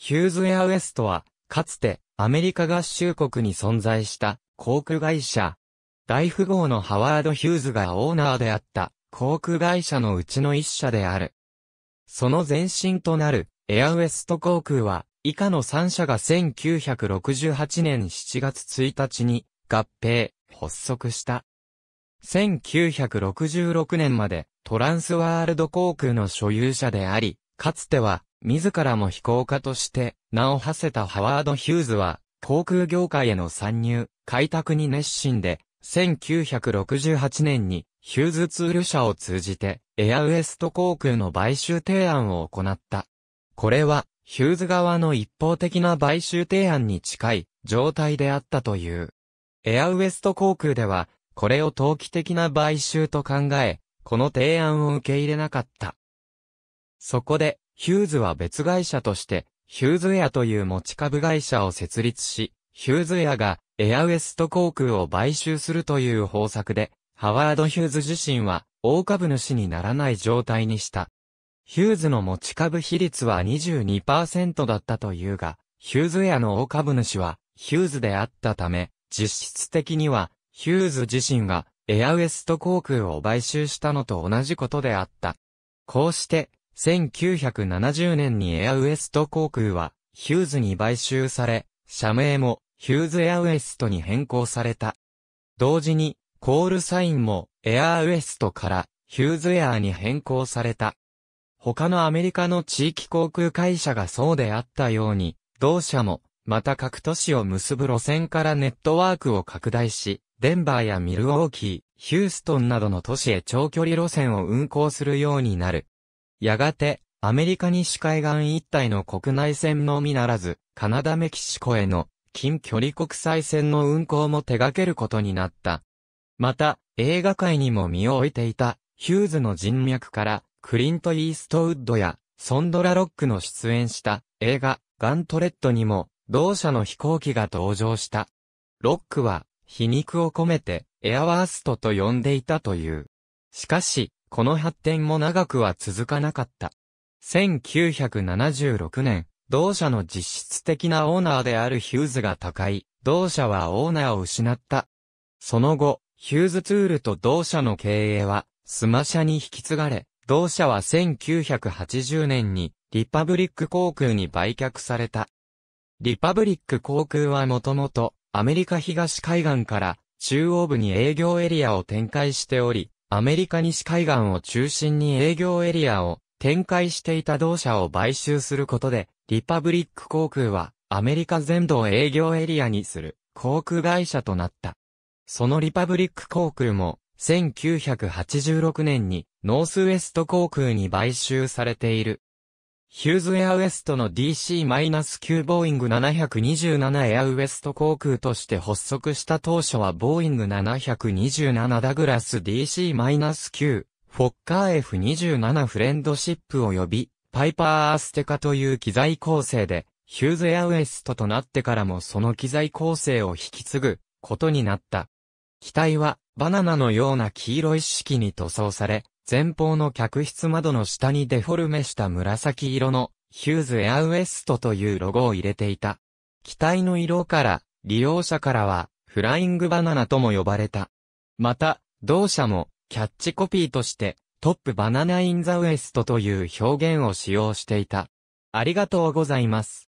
ヒューズエアウエストは、かつて、アメリカ合衆国に存在した、航空会社。大富豪のハワード・ヒューズがオーナーであった、航空会社のうちの一社である。その前身となる、エアウエスト航空は、以下の3社が1968年7月1日に、合併、発足した。1966年まで、トランスワールド航空の所有者であり、かつては、自らも飛行家として名を馳せたハワード・ヒューズは、航空業界への参入、開拓に熱心で、1968年にヒューズツール社を通じて、エアウエスト航空の買収提案を行った。これは、ヒューズ側の一方的な買収提案に近い状態であったという。エアウエスト航空では、これを投機的な買収と考え、この提案を受け入れなかった。そこで、ヒューズは別会社として、ヒューズエアという持ち株会社を設立し、ヒューズエアがエアウエスト航空を買収するという方策で、ハワード・ヒューズ自身は大株主にならない状態にした。ヒューズの持ち株比率は22%だったというが、ヒューズエアの大株主はヒューズであったため、実質的にはヒューズ自身がエアウエスト航空を買収したのと同じことであった。こうして、1970年にエアウエスト航空は、ヒューズに買収され、社名も、ヒューズエアウエストに変更された。同時に、コールサインも、エアウエストから、ヒューズエアーに変更された。他のアメリカの地域航空会社がそうであったように、同社も、また各都市を結ぶ路線からネットワークを拡大し、デンバーやミルウォーキー、ヒューストンなどの都市へ長距離路線を運行するようになる。やがて、アメリカ西海岸一帯の国内線のみならず、カナダメキシコへの近距離国際線の運行も手掛けることになった。また、映画界にも身を置いていた、ヒューズの人脈から、クリント・イーストウッドや、ソンドラ・ロックの出演した映画、ガントレットにも、同社の飛行機が登場した。ロックは、皮肉を込めて、エアワーストと呼んでいたという。しかし、この発展も長くは続かなかった。1976年、同社の実質的なオーナーであるヒューズが高い、同社はオーナーを失った。その後、ヒューズツールと同社の経営は、スマ社に引き継がれ、同社は1980年に、リパブリック航空に売却された。リパブリック航空はもともと、アメリカ東海岸から、中央部に営業エリアを展開しており、アメリカ西海岸を中心に営業エリアを展開していた同社を買収することで、リパブリック航空はアメリカ全土を営業エリアにする航空会社となった。そのリパブリック航空も1986年にノースウェスト航空に買収されている。ヒューズエアウエストの DC-9 ボーイング727エアウエスト航空として発足した当初はボーイング727ダグラス DC-9 フォッカー F27 フレンドシップ及びパイパーアステカという機材構成でヒューズエアウエストとなってからもその機材構成を引き継ぐことになった。機体はバナナのような黄色い式に塗装され、前方の客室窓の下にデフォルメした紫色のヒューズエアウエストというロゴを入れていた。機体の色から利用者からはフライングバナナとも呼ばれた。また、同社もキャッチコピーとしてトップバナナインザウエストという表現を使用していた。ありがとうございます。